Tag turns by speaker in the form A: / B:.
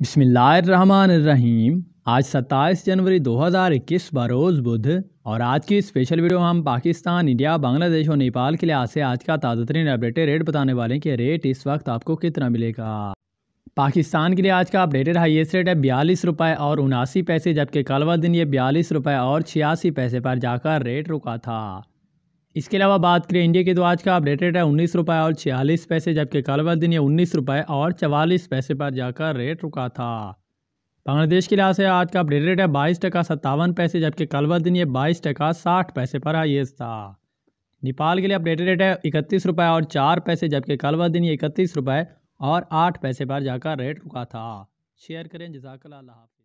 A: बिसमीम आज 27 जनवरी 2021 बरोज़ बुध और आज की स्पेशल वीडियो हम पाकिस्तान इंडिया बांग्लादेश और नेपाल के लिहाज से आज का ताज़ा तरीन अपडेटेड रेट बताने वाले हैं कि रेट इस वक्त आपको कितना मिलेगा पाकिस्तान के लिए आज का अपडेटेड हाईएस्ट रेट है बयालीस रुपये और उनासी पैसे जबकि कल दिन ये बयालीस रुपये और छियासी पैसे पर जाकर रेट रुका था इसके अलावा बात करें इंडिया की तो आज का अपडेट रेट है उन्नीस रुपये और छियालीस पैसे जबकि कल वाले दिन ये उन्नीस रुपये और चवालीस पैसे पर जाकर रेट रुका था बांग्लादेश के लिहाज से आज का अपडेट रेट है बाईस टका सत्तावन पैसे जबकि कल वाले दिन ये बाईस टका साठ पैसे पर एस था नेपाल के लिए अपडेटेड रेट है इकतीस रुपये और चार पैसे जबकि कल वाले दिन ये इकतीस रुपये और आठ पैसे पर जाकर रेट रुका था
B: शेयर करें जजाकल्ला